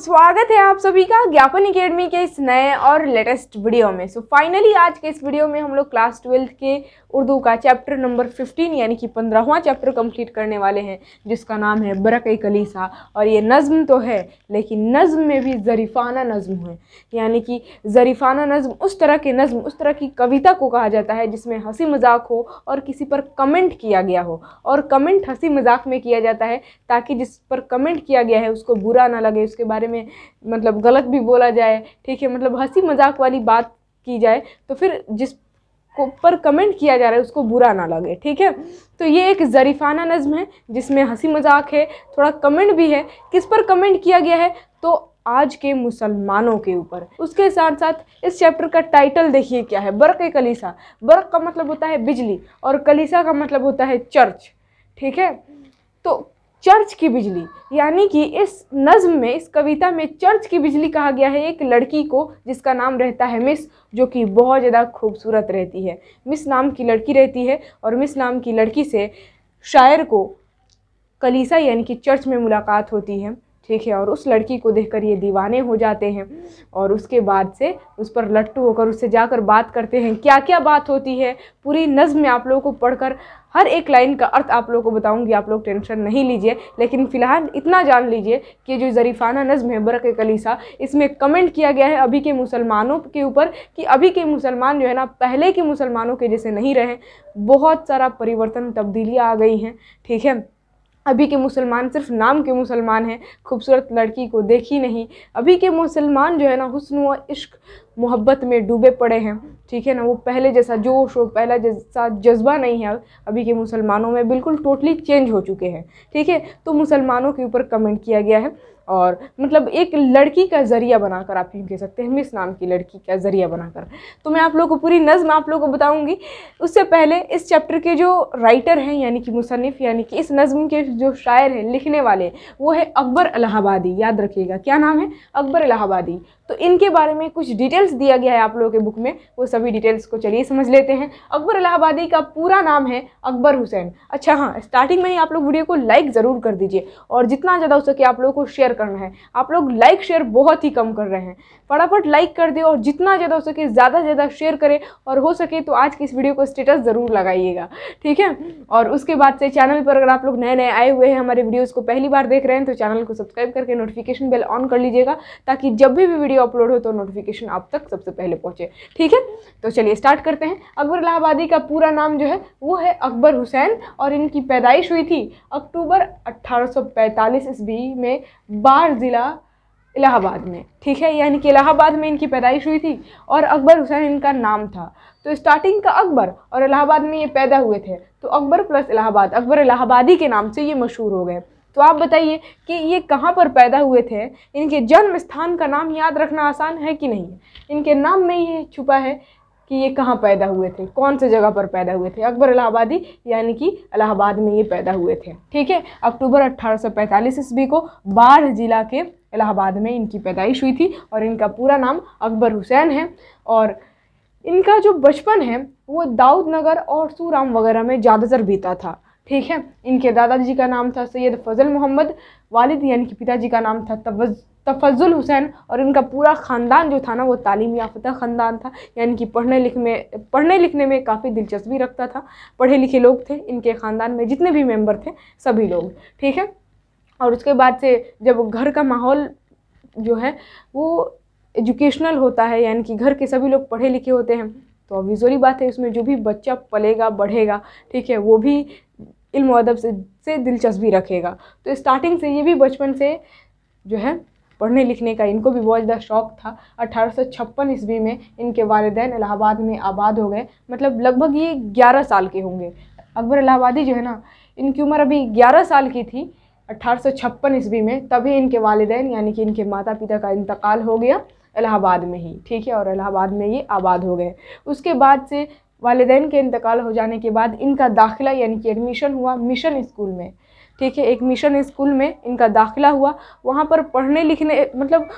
स्वागत है आप सभी का ज्ञापन अकेडमी के इस नए और लेटेस्ट वीडियो में सो so, फाइनली आज के इस वीडियो में हम लोग क्लास ट्वेल्थ के उर्दू का चैप्टर नंबर 15 यानी कि पंद्रहवा चैप्टर कंप्लीट करने वाले हैं जिसका नाम है बरक कलीसा और ये नज़म तो है लेकिन नज़म में भी जरीफाना नज़म है यानी कि जरीफाना नज़म उस तरह के नज़म उस तरह की कविता को कहा जाता है जिसमें हंसी मजाक हो और किसी पर कमेंट किया गया हो और कमेंट हंसी मजाक में किया जाता है ताकि जिस पर कमेंट किया गया है उसको बुरा ना लगे उसके बारे बारे में मतलब गलत भी बोला जाए ठीक है मतलब हंसी मजाक वाली बात की जाए तो फिर जिस को पर कमेंट किया जा रहा है उसको बुरा ना लगे ठीक है तो ये एक ज़रीफ़ाना नज़म है जिसमें हंसी मजाक है थोड़ा कमेंट भी है किस पर कमेंट किया गया है तो आज के मुसलमानों के ऊपर उसके साथ साथ इस चैप्टर का टाइटल देखिए क्या है बर्क कलीसा बर्क का मतलब होता है बिजली और कलीसा का मतलब होता है चर्च ठीक है तो चर्च की बिजली यानी कि इस नज़म में इस कविता में चर्च की बिजली कहा गया है एक लड़की को जिसका नाम रहता है मिस जो कि बहुत ज़्यादा खूबसूरत रहती है मिस नाम की लड़की रहती है और मिस नाम की लड़की से शायर को कलीसा यानी कि चर्च में मुलाकात होती है ठीक है और उस लड़की को देखकर ये दीवाने हो जाते हैं और उसके बाद से उस पर लट्टू होकर उससे जाकर बात करते हैं क्या क्या बात होती है पूरी नज़म में आप लोगों को पढ़कर हर एक लाइन का अर्थ आप लोगों को बताऊंगी आप लोग टेंशन नहीं लीजिए लेकिन फ़िलहाल इतना जान लीजिए कि जो ज़रीफ़ाना नज़म है बरक कलीसा इसमें कमेंट किया गया है अभी के मुसलमानों के ऊपर कि अभी के मुसलमान जो है ना पहले के मुसलमानों के जैसे नहीं रहे बहुत सारा परिवर्तन तब्दीलियाँ आ गई हैं ठीक है अभी के मुसलमान सिर्फ नाम के मुसलमान हैं खूबसूरत लड़की को देखी नहीं अभी के मुसलमान जो है ना हुसन व इश्क मोहब्बत में डूबे पड़े हैं ठीक है ना वो पहले जैसा जोश और पहला जैसा जज्बा नहीं है अभी के मुसलमानों में बिल्कुल टोटली चेंज हो चुके हैं ठीक है तो मुसलमानों के ऊपर कमेंट किया गया है और मतलब एक लड़की का ज़रिया बनाकर आप यूँ कह सकते हैं मिस नाम की लड़की का ज़रिया बनाकर तो मैं आप लोग को पूरी नज़म आप लोग को बताऊँगी उससे पहले इस चैप्टर के जो राइटर हैं यानी कि मुसनफ़ यानी कि इस नज़म के जो शायर हैं लिखने वाले वो है अकबर अलाहाबादी याद रखिएगा क्या नाम है अकबर अलाहाबादी तो इनके बारे में कुछ डिटेल्स दिया गया है आप लोगों के बुक में वो सभी डिटेल्स को चलिए समझ लेते हैं अकबर अलाहाबादी का पूरा नाम है अकबर हुसैन अच्छा हाँ स्टार्टिंग में ही आप लोग वीडियो को लाइक ज़रूर कर दीजिए और जितना ज़्यादा हो सके आप लोगों को शेयर शेयर करना है आप लोग लाइक शेयर बहुत ही कम कर रहे हैं फटाफट लाइक कर दे और जितना ज़्यादा हो सके ज़्यादा से ज़्यादा शेयर करें और हो सके तो आज की इस वीडियो को स्टेटस ज़रूर लगाइएगा ठीक है और उसके बाद से चैनल पर अगर आप लोग नए नए आए हुए हैं हमारे वीडियोज़ को पहली बार देख रहे हैं तो चैनल को सब्सक्राइब करके नोटिफिकेशन बेल ऑन कर लीजिएगा ताकि जब भी वीडियो अपलोड हो तो नोटिफिकेशन आप तक सबसे पहले पहुँचे ठीक है तो चलिए स्टार्ट करते हैं अकबर इलाहाबादी का पूरा नाम जो है वो है अकबर हुसैन और इनकी पैदाइश हुई थी अक्टूबर 1845 ईस्वी में बार ज़िला इलाहाबाद में ठीक है यानी कि इलाहाबाद में इनकी पैदाइश हुई थी और अकबर हुसैन इनका नाम था तो स्टार्टिंग का अकबर और इलाहाबाद में ये पैदा हुए थे तो अकबर प्लस इलाहाबाद अकबर इलाहाबादी के नाम से ये मशहूर हो गए तो आप बताइए कि ये कहाँ पर पैदा हुए थे इनके जन्म स्थान का नाम याद रखना आसान है कि नहीं इनके नाम में ये छुपा है कि ये कहाँ पैदा हुए थे कौन से जगह पर पैदा हुए थे अकबर इलाहाबादी यानी कि इलाहाबाद में ये पैदा हुए थे ठीक है अक्टूबर अट्ठारह सौ ईस्वी को बाढ़ जिला के इलाहाबाद में इनकी पैदाइश हुई थी और इनका पूरा नाम अकबर हुसैन है और इनका जो बचपन है वो दाऊद नगर और सूराम वगैरह में ज़्यादातर बीता था ठीक है इनके दादाजी का नाम था सैयद फजल मोहम्मद वालिद यानी कि पिताजी का नाम था तफजुल हुसैन और इनका पूरा ख़ानदान जो था ना वो तालीम याफ्ता ख़ानदान था यानी कि पढ़ने लिख में पढ़ने लिखने में काफ़ी दिलचस्पी रखता था पढ़े लिखे लोग थे इनके ख़ानदान में जितने भी मेम्बर थे सभी लोग ठीक है और उसके बाद से जब घर का माहौल जो है वो एजुकेशनल होता है यानी कि घर के सभी लोग पढ़े लिखे होते हैं तो विजोरी बात है इसमें जो भी बच्चा पलेगा बढ़ेगा ठीक है वो भी इल्म अदब से से दिलचस्पी रखेगा तो स्टार्टिंग से ये भी बचपन से जो है पढ़ने लिखने का इनको भी बहुत ज़्यादा शौक था अठारह सौ छप्पन ईस्वी में इनके वालदेन इलाहाबाद में आबाद हो गए मतलब लगभग ये ग्यारह साल के होंगे अकबर इलाहाबादी जो है ना इनकी उम्र अभी ग्यारह साल की थी अठारह ईस्वी में तभी इनके वालदेन यानी कि इनके माता पिता का इंतकाल हो गया इलाहाबाद में ही ठीक है और इलाहाबाद में ये आबाद हो गए उसके बाद से वालदेन के इंतकाल हो जाने के बाद इनका दाखिला यानी कि एडमिशन हुआ मिशन स्कूल में ठीक है एक मिशन स्कूल में इनका दाखिला हुआ वहाँ पर पढ़ने लिखने मतलब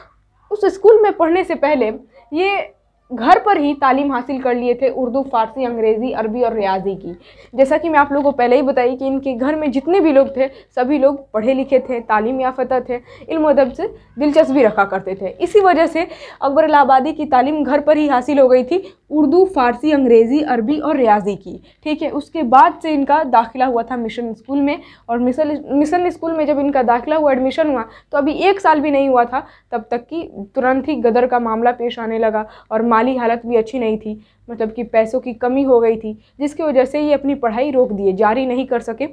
उस स्कूल में पढ़ने से पहले ये घर पर ही तालीम हासिल कर लिए थे उर्दू फारसी अंग्रेज़ी अरबी और रियाजी की जैसा कि मैं आप लोगों को पहले ही बताई कि इनके घर में जितने भी लोग थे सभी लोग पढ़े लिखे थे तालीम याफ्ता थे इल्म अदब से दिलचस्पी रखा करते थे इसी वजह से अकबर आबादी की तालीम घर पर ही हासिल हो गई थी उर्दू फ़ारसी अंग्रेज़ी अरबी और रियाजी की ठीक है उसके बाद से इनका दाखिला हुआ था मिशन स्कूल में और मिशन मिशन स्कूल में जब इनका दाखिला हुआ एडमिशन हुआ तो अभी एक साल भी नहीं हुआ था तब तक कि तुरंत ही गदर का मामला पेश आने लगा और माली हालत भी अच्छी नहीं थी मतलब कि पैसों की कमी हो गई थी जिसकी वजह से ये अपनी पढ़ाई रोक दिए जारी नहीं कर सके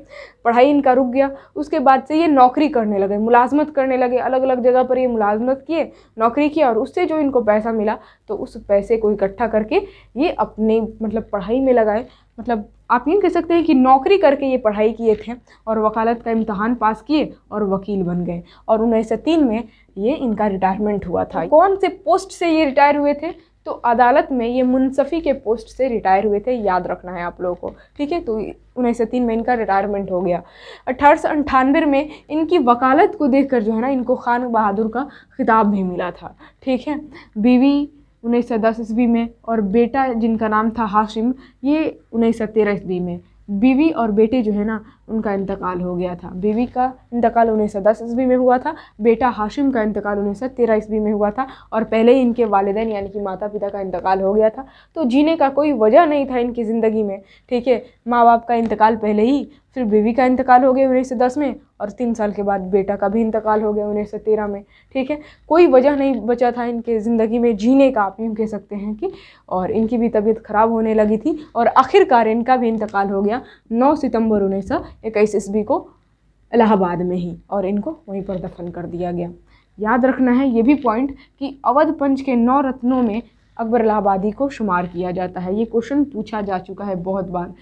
पढ़ाई इनका रुक गया उसके बाद से ये नौकरी करने लगे मुलाजमत करने लगे अलग अलग जगह पर ये मुलाजमत किए नौकरी किया और उससे जो इनको पैसा मिला तो उस पैसे को इकट्ठा करके ये अपने मतलब पढ़ाई में लगाए मतलब आप यूँ कह सकते हैं कि नौकरी करके ये पढ़ाई किए थे और वकालत का इम्तहान पास किए और वकील बन गए और उन्नीस में ये इनका रिटायरमेंट हुआ था कौन से पोस्ट से ये रिटायर हुए थे तो अदालत में ये मुनसफ़ी के पोस्ट से रिटायर हुए थे याद रखना है आप लोगों को ठीक है तो उन्नीस सौ तीन में इनका रिटायरमेंट हो गया अठारह सौ अंठानवे में इनकी वकालत को देखकर जो है ना इनको खान बहादुर का खिताब भी मिला था ठीक है बीवी उन्नीस सौ दस ईस्वी में और बेटा जिनका नाम था हाशिम ये उन्नीस सौ तेरह ईस्वी में बीवी और बेटे जो है ना उनका इंतकाल हो गया था बीवी का इंतकाल उन्नीस सौ दस ईस्वी में हुआ था बेटा हाशिम का इंतकाल उन्नीस सौ तेरह ईस्वी में हुआ था और पहले ही इनके वालदेन यानी कि माता पिता का इंतकाल हो गया था तो जीने का कोई वजह नहीं था इनकी ज़िंदगी में ठीक है माँ बाप का इंतकाल पहले ही फिर बीवी का इंतकाल हो गया उन्नीस सौ दस में और तीन साल के बाद बेटा का भी इंतकाल हो गया उन्नीस सौ तेरह में ठीक है कोई वजह नहीं बचा था इनके ज़िंदगी में जीने का आप यूँ कह सकते हैं कि और इनकी भी तबीयत ख़राब होने लगी थी और आखिरकार इनका भी इंतकाल हो गया नौ सितंबर उन्नीस सौ इक्कीस ईस्वी को इलाहाबाद में ही और इनको वहीं पर दफन कर दिया गया याद रखना है ये भी पॉइंट कि अवध पंच के नौ रत्नों में अकबर इलाहाबादी को शुमार किया जाता है ये क्वेश्चन पूछा जा चुका है बहुत बार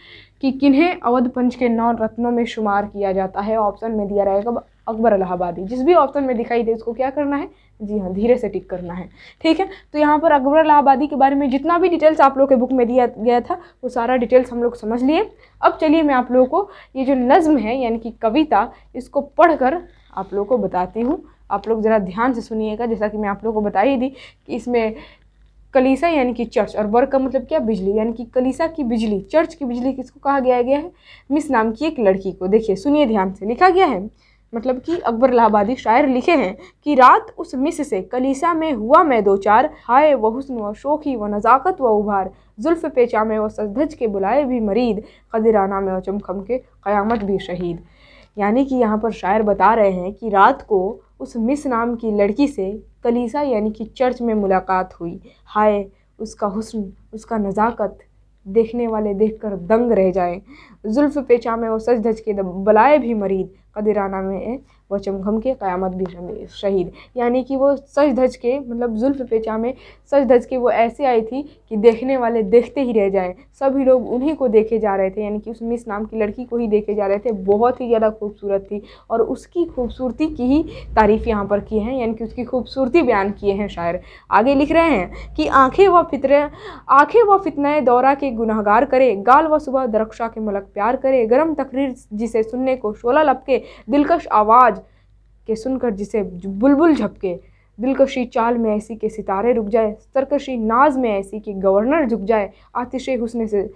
कि किन्हें अवध पंच के नौ रत्नों में शुमार किया जाता है ऑप्शन में दिया रहेगा अकबर इलाहाबादी जिस भी ऑप्शन में दिखाई दे उसको क्या करना है जी हाँ धीरे से टिक करना है ठीक है तो यहाँ पर अकबर इलाहाबादी के बारे में जितना भी डिटेल्स आप लोग के बुक में दिया गया था वो सारा डिटेल्स हम लोग समझ लिए अब चलिए मैं आप लोगों को ये जो नज़म है यानी कि कविता इसको पढ़कर आप लोगों को बताती हूँ आप लोग ज़रा ध्यान से सुनिएगा जैसा कि मैं आप लोगों को बता ही दी कि इसमें कलीसा यानी कि चर्च और वर्ग का मतलब क्या बिजली यानी कि कलीसा की बिजली चर्च की बिजली किसको कहा गया गया है मिस नाम की एक लड़की को देखिए सुनिए ध्यान से लिखा गया है मतलब कि अकबर इलाहाबादी शायर लिखे हैं कि रात उस मिस से कलीसा में हुआ मैं दो चार हाय व हुसन व शोखी व नज़ाकत व उभार जुल्फ़ पेचा में व सजधज के बुलाए भी मरीद कदिराना में व चमखम के क़यामत भी शहीद यानी कि यहाँ पर शायर बता रहे हैं कि रात को उस मिस नाम की लड़की से कलीसा यानी कि चर्च में मुलाकात हुई हाय उसका हुस्न उसका नज़ाकत देखने वाले देखकर दंग रह जाए जुल्फ़ पेचा में वो सज धज के बलाए भी मरीद कदिराना में है व चमघम के क़यामत भी शहीद यानी कि वो सच धज के मतलब जुल्फ़ पेचा में सच धज के वो ऐसे आई थी कि देखने वाले देखते ही रह जाएं सभी लोग उन्हीं को देखे जा रहे थे यानी कि उस मिस नाम की लड़की को ही देखे जा रहे थे बहुत ही ज़्यादा खूबसूरत थी और उसकी खूबसूरती की ही तारीफ़ यहाँ पर की है यानी कि उसकी खूबसूरती बयान किए हैं शायर आगे लिख रहे हैं कि आँखें व फितर आँखें व फितने दौरा के गुनाहगार करे गाल व सुबह दरक्षा के मलक प्यार करे गर्म तकरीर जिसे सुनने को शोला लपके दिलकश आवाज़ के सुनकर जिसे बुलबुल झपके दिलकशी चाल में ऐसी के सितारे रुक जाए सरकशी नाज में ऐसी कि गवर्नर झुक जाए आतिश हुस्न से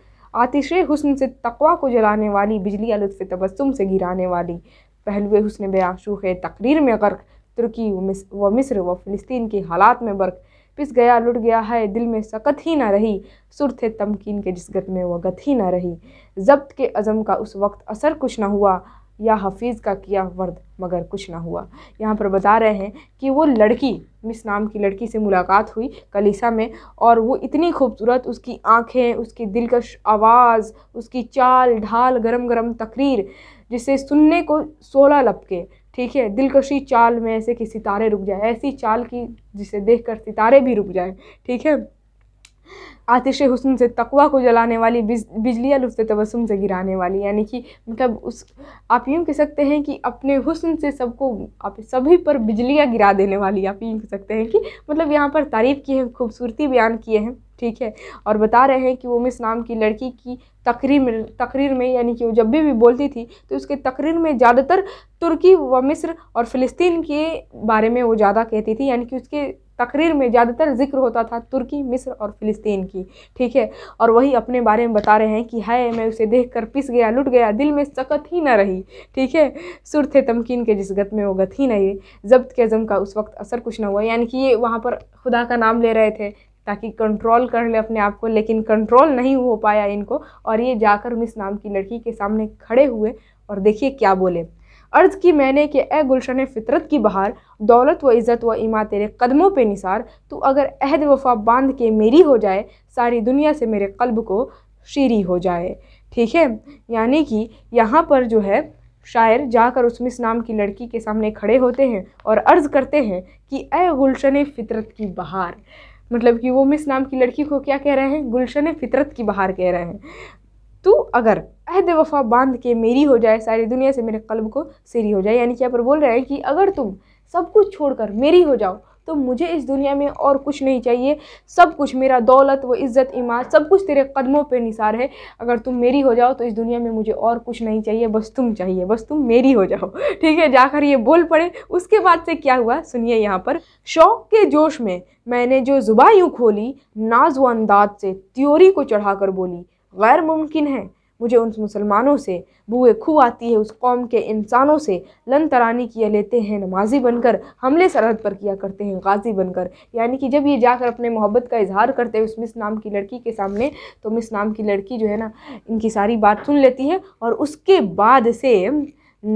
आतिश हुस्न से तकवा को जलाने वाली बिजली लुत्फ़ तबस्सुम से गिराने वाली पहलुए हुस्न है तकरीर में गर्क तुर्की व मिस्र व फ़िलिस्तीन के हालात में बर्क पिस गया लुट गया है दिल में सकत ही ना रही सुर थे तमकीन के जिस गत में वह गत ही ना रही जब्त के अज़म का उस वक्त असर कुछ ना हुआ या हफीज़ का किया वर्द मगर कुछ ना हुआ यहाँ पर बता रहे हैं कि वो लड़की मिस नाम की लड़की से मुलाकात हुई कलीसा में और वो इतनी खूबसूरत उसकी आंखें उसकी दिलकश आवाज़ उसकी चाल ढाल गरम गरम तकरीर जिसे सुनने को सोलह लपके ठीक है दिलकशी चाल में ऐसे कि सितारे रुक जाए ऐसी चाल की जिसे देखकर सितारे भी रुक जाए ठीक है आतिश हुसन से तकवा को जलाने वाली बिज, बिजलिया लुफ्त तबसम से गिराने वाली यानी कि मतलब उस आप यूँ कह सकते हैं कि अपने हुसन से सबको आप सभी पर बिजलियाँ गिरा देने वाली आप यूँ कह सकते हैं कि मतलब यहाँ पर तारीफ़ की है खूबसूरती बयान किए हैं ठीक है और बता रहे हैं कि वो मिस नाम की लड़की की तकरीर में तकरीर में यानी कि वो जब भी भी बोलती थी तो उसके तकरीर में ज़्यादातर तुर्की व मिस्र और फ़िलिस्तीन के बारे में वो ज़्यादा कहती थी यानी कि उसके तकरीर में ज़्यादातर जिक्र होता था तुर्की मिस्र और फ़िलिस्तीन की ठीक है और वही अपने बारे में बता रहे हैं कि हाय मैं उसे देख कर पिस गया लुट गया दिल में सकत ही न रही ठीक है सुर थे तमकीन के जिस गत में वो गत ही नहीं जब्त के ज़म का उस वक्त असर कुछ ना हुआ यानी कि ये वहाँ पर खुदा का नाम ले रहे थे ताकि कंट्रोल कर ले अपने आप को लेकिन कंट्रोल नहीं हो पाया इनको और ये जाकर मिस नाम की लड़की के सामने खड़े हुए और देखिए क्या बोले अर्ज़ की मैंने कि ए गुलशन फ़ितरत की बहार दौलत व इज़्ज़त व इमा तेरे कदमों पे निसार तू अगर अहद वफा बांध के मेरी हो जाए सारी दुनिया से मेरे कल्ब को शीरी हो जाए ठीक है यानी कि यहाँ पर जो है शायर जाकर उस मिस नाम की लड़की के सामने खड़े होते हैं और अर्ज़ करते हैं कि ए गुलशन फ़ितरत की बहार मतलब कि वो मिस नाम की लड़की को क्या कह रहे हैं गुलशन फ़ितरत की बहार कह रहे हैं तू अगर अहद वफा बांध के मेरी हो जाए सारी दुनिया से मेरे कल्ब को सीरी हो जाए यानी कि यहाँ पर बोल रहे हैं कि अगर तुम सब कुछ छोड़कर मेरी हो जाओ तो मुझे इस दुनिया में और कुछ नहीं चाहिए सब कुछ मेरा दौलत व इज़्ज़त इमार सब कुछ तेरे कदमों पे निसार है अगर तुम मेरी हो जाओ तो इस दुनिया में मुझे और कुछ नहीं चाहिए बस तुम चाहिए बस तुम मेरी हो जाओ ठीक है जाकर ये बोल पड़े उसके बाद से क्या हुआ सुनिए यहाँ पर शौक के जोश में मैंने जो जुबा यूँ खोली नाज व अंदाज से त्योरी को चढ़ा बोली गैर मुमकिन है मुझे उन मुसलमानों से बुए खू आती है उस कौम के इंसानों से लन तरानी किया लेते हैं नमाजी बनकर हमले सरहद पर किया करते हैं गाजी बनकर यानी कि जब ये जाकर अपने मोहब्बत का इजहार करते हैं उस मिस नाम की लड़की के सामने तो मिस नाम की लड़की जो है ना इनकी सारी बात सुन लेती है और उसके बाद से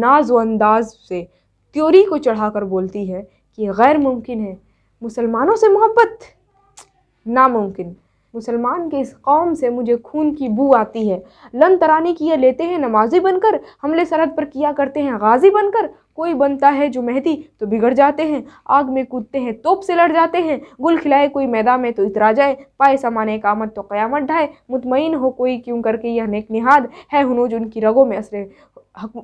नाजोअंदाज से त्योरी को कर बोलती है कि गैर मुमकिन है मुसलमानों से मोहब्बत नामुमकिन मुसलमान के इस कौम से मुझे खून की बू आती है लन तरानी किए लेते हैं नमाजी बनकर हमले सरहद पर किया करते हैं गाजी बनकर कोई बनता है जो मेहदी तो बिगड़ जाते हैं आग में कूदते हैं तोप से लड़ जाते हैं गुल खिलाए कोई मैदान में तो इतरा जाए पाए सामान कामत तो क़यामत ढाए मुतमिन हो कोई क्यों करके यह नेक निहाद है हनूज उनकी रगों में असरे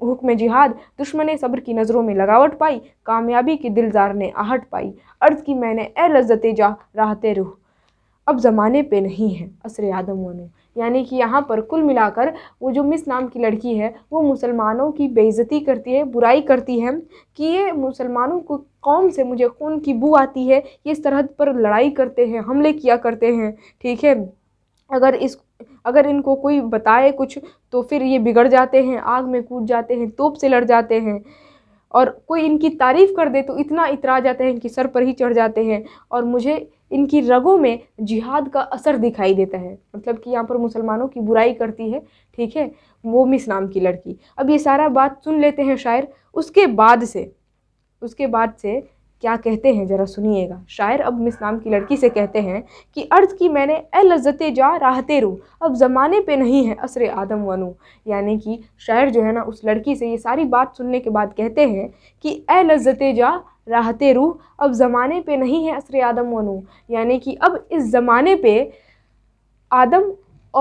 हुक्म जिहाद दुश्मन सब्र की नज़रों में लगावट पाई कामयाबी की दिलजार ने आहट पाई अर्ज़ की मैंने ए लज्जत जा राहते रूह अब ज़माने पे नहीं है असर आदम वनू यानी कि यहाँ पर कुल मिलाकर वो जो मिस नाम की लड़की है वो मुसलमानों की बेइज्जती करती है बुराई करती है कि ये मुसलमानों को कौम से मुझे खून की बू आती है ये सरहद पर लड़ाई करते हैं हमले किया करते हैं ठीक है अगर इस अगर इनको कोई बताए कुछ तो फिर ये बिगड़ जाते हैं आग में कूद जाते हैं तोप से लड़ जाते हैं और कोई इनकी तारीफ़ कर दे तो इतना इतरा जाते हैं कि सर पर ही चढ़ जाते हैं और मुझे इनकी रगों में जिहाद का असर दिखाई देता है मतलब कि यहाँ पर मुसलमानों की बुराई करती है ठीक है वो मिस नाम की लड़की अब ये सारा बात सुन लेते हैं शायर उसके बाद से उसके बाद से क्या कहते हैं ज़रा सुनिएगा शायर अब मिस नाम की लड़की से कहते हैं कि अर्ज़ की मैंने ए लज्जत जा राहते रू अब ज़माने पे नहीं है असर आदम वनू यानी कि शायर जो है ना उस लड़की से ये सारी बात सुनने के बाद कहते हैं कि ए लज्जत जा राहत रूह अब ज़माने पे नहीं है असर आदम व नू यानी कि अब इस ज़माने पे आदम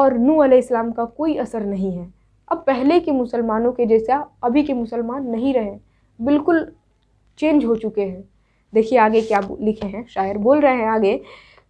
और नू अलैहिस्सलाम का कोई असर नहीं है अब पहले के मुसलमानों के जैसा अभी के मुसलमान नहीं रहे बिल्कुल चेंज हो चुके हैं देखिए आगे क्या लिखे हैं शायर बोल रहे हैं आगे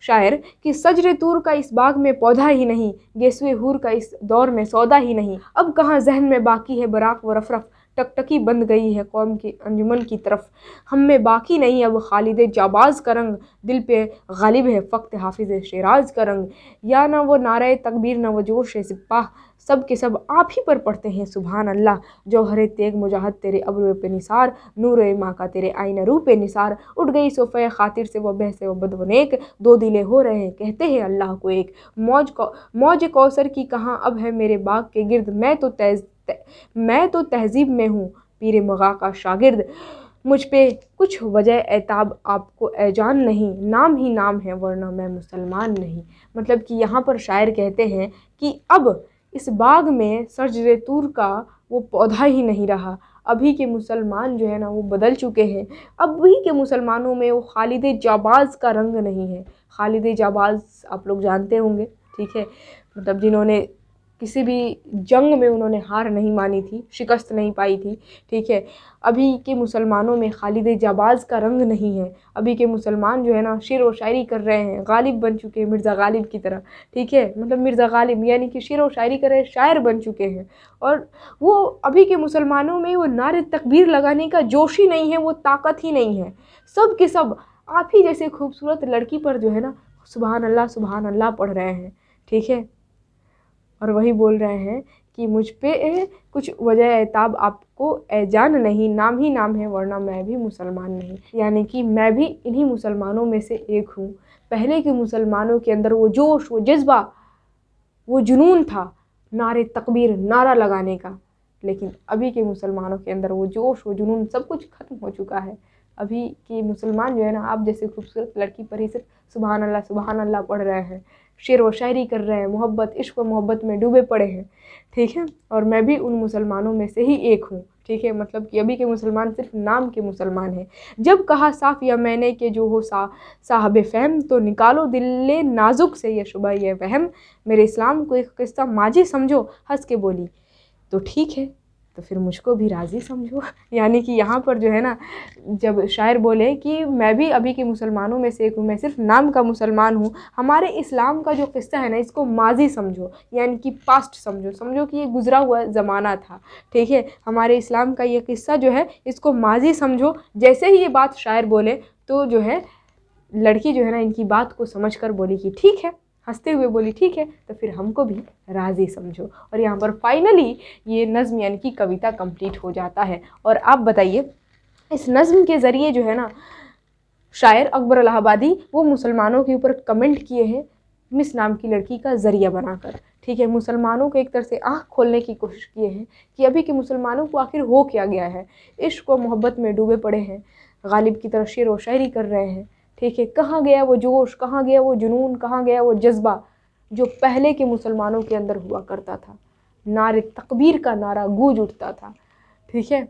शायर कि सजर तूर का इस बाग में पौधा ही नहीं गेसुए हूर का इस दौर में सौदा ही नहीं अब कहाँ जहन में बाकी है बराक व रफरफ टकटकी बन गई है कौम की अंजुमन की तरफ हम में बाकी नहीं अब खालिद जाबाज का रंग दिल पे गालिब है फ़क्त हाफिज शराज का रंग या ना वो नारे तकबीर ना वो जोश सिपाह सब के सब आप ही पर पढ़ते हैं सुबहान अल्लाह जो हरे तेग मुजाहद तेरे अब पे निसार नूर माँ का तेरे आईना रू पे निसार उठ गई सोफ़े खातिर से वह बहसे व बदवनेक दो दिले हो रहे हैं कहते हैं अल्लाह को एक मौज को मौज कौसर की कहाँ अब है मेरे बाग के गिर्द मैं तो तेज़ मैं तो तहज़ीब में हूँ पीर मगा का शागिर्द मुझ पे कुछ वजह एताब आपको एजान नहीं नाम ही नाम है वरना मैं मुसलमान नहीं मतलब कि यहाँ पर शायर कहते हैं कि अब इस बाग में सरजर तूर का वो पौधा ही नहीं रहा अभी के मुसलमान जो है ना वो बदल चुके हैं अभी के मुसलमानों में वो खालिद जाबाज़ का रंग नहीं है खालिद जाबाज़ आप लोग जानते होंगे ठीक है मतलब जिन्होंने किसी भी जंग में उन्होंने हार नहीं मानी थी शिकस्त नहीं पाई थी ठीक है अभी के मुसलमानों में खालिद जाबाज़ का रंग नहीं है अभी के मुसलमान जो है ना शेर व शायरी कर रहे हैं गालिब बन चुके हैं मिर्ज़ा गालिब की तरह ठीक है मतलब मिर्ज़ा गालिब यानी कि शेर व शायरी कर रहे शायर बन चुके हैं और वो अभी के मुसलमानों में वो नारे तकबीर लगाने का जोश ही नहीं है वो ताकत ही नहीं है सब के सब आप ही जैसे खूबसूरत लड़की पर जो है ना सुबहान अल्लाह सुबहान अल्लाह पढ़ रहे हैं ठीक है और वही बोल रहे हैं कि मुझ पर कुछ वजह एताब आपको एजान नहीं नाम ही नाम है वरना मैं भी मुसलमान नहीं यानी कि मैं भी इन्हीं मुसलमानों में से एक हूँ पहले के मुसलमानों के अंदर वो जोश वो जज्बा वो जुनून था नारे तकबीर नारा लगाने का लेकिन अभी के मुसलमानों के अंदर वो जोश वो जुनून सब कुछ ख़त्म हो चुका है अभी के मुसलमान जो है ना आप जैसे खूबसूरत लड़की पर ही सिर्फ सुबहान अल्लाह सुबहान अल्लाह पढ़ रहे हैं शेर व शायरी कर रहे हैं मोहब्बत इश्क व मोहब्बत में डूबे पड़े हैं ठीक है और मैं भी उन मुसलमानों में से ही एक हूँ ठीक है मतलब कि अभी के मुसलमान सिर्फ नाम के मुसलमान हैं जब कहा साफ या मैंने कि जो हो सा साहब फ़हम तो निकालो दिल नाजुक से यह शुबा यह वहम मेरे इस्लाम को एक किस्सा माजी समझो हंस के बोली तो ठीक है तो फिर मुझको भी राज़ी समझो यानी कि यहाँ पर जो है ना जब शायर बोले कि मैं भी अभी के मुसलमानों में से एक हूँ मैं सिर्फ नाम का मुसलमान हूँ हमारे इस्लाम का जो किस्सा है ना इसको माजी समझो यानी कि पास्ट समझो समझो कि ये गुज़रा हुआ ज़माना था ठीक है हमारे इस्लाम का ये किस्सा जो है इसको माजी समझो जैसे ही ये बात शायर बोले तो जो है लड़की जो है ना इनकी बात को समझ कर बोली कि ठीक है हंसते हुए बोली ठीक है तो फिर हमको भी राज़ी समझो और यहाँ पर फाइनली ये नज़म यानी कि कविता कंप्लीट हो जाता है और आप बताइए इस नज़म के ज़रिए जो है ना शायर अकबर अलाहाबादी वो मुसलमानों के ऊपर कमेंट किए हैं मिस नाम की लड़की का ज़रिया बनाकर ठीक है मुसलमानों को एक तरह से आँख खोलने की कोशिश किए हैं कि अभी के मुसलमानों को आखिर हो क्या गया है इश्क व मोहब्बत में डूबे पड़े हैं गालिब की तरह शेर व शायरी कर रहे हैं ठीक है कहाँ गया वो जोश कहाँ गया वो जुनून कहाँ गया वो जज्बा जो पहले के मुसलमानों के अंदर हुआ करता था नारे तकबीर का नारा गूंज उठता था ठीक है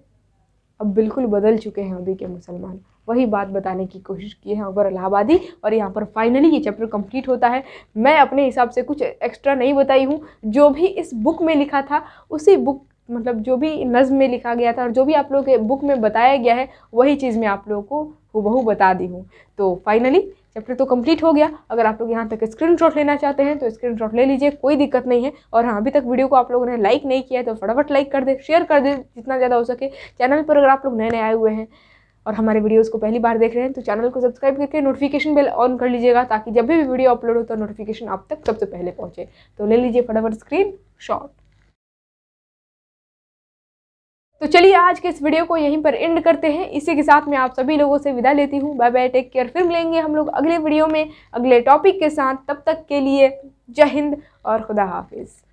अब बिल्कुल बदल चुके हैं अभी के मुसलमान वही बात बताने की कोशिश की है अकबर इलाहाबादी और यहाँ पर फाइनली ये चैप्टर कंप्लीट होता है मैं अपने हिसाब से कुछ एक्स्ट्रा नहीं बताई हूँ जो भी इस बुक में लिखा था उसी बुक मतलब जो भी नज़म में लिखा गया था और जो भी आप लोग के बुक में बताया गया है वही चीज़ मैं आप लोगों को हूबहू बता दी हूँ तो फाइनली चैप्टर तो कंप्लीट हो गया अगर आप लोग यहाँ तक स्क्रीनशॉट लेना चाहते हैं तो स्क्रीनशॉट ले लीजिए कोई दिक्कत नहीं है और हाँ अभी तक वीडियो को आप लोगों ने लाइक नहीं किया है तो फटाफट लाइक कर दे शेयर कर दे जितना ज़्यादा हो सके चैनल पर अगर आप लोग नए नए आए हुए हैं और हमारे वीडियोस को पहली बार देख रहे हैं तो चैनल को सब्सक्राइब करके नोटिफिकेशन बेल ऑन कर लीजिएगा ताकि जब भी वीडियो अपलोड हो तो नोटिफिकेशन आप तक सबसे पहले पहुँचे तो ले लीजिए फटाफट स्क्रीन शॉट तो चलिए आज के इस वीडियो को यहीं पर एंड करते हैं इसी के साथ मैं आप सभी लोगों से विदा लेती हूँ बाय बाय टेक केयर फिर मिलेंगे हम लोग अगले वीडियो में अगले टॉपिक के साथ तब तक के लिए जय हिंद और खुदा हाफिज़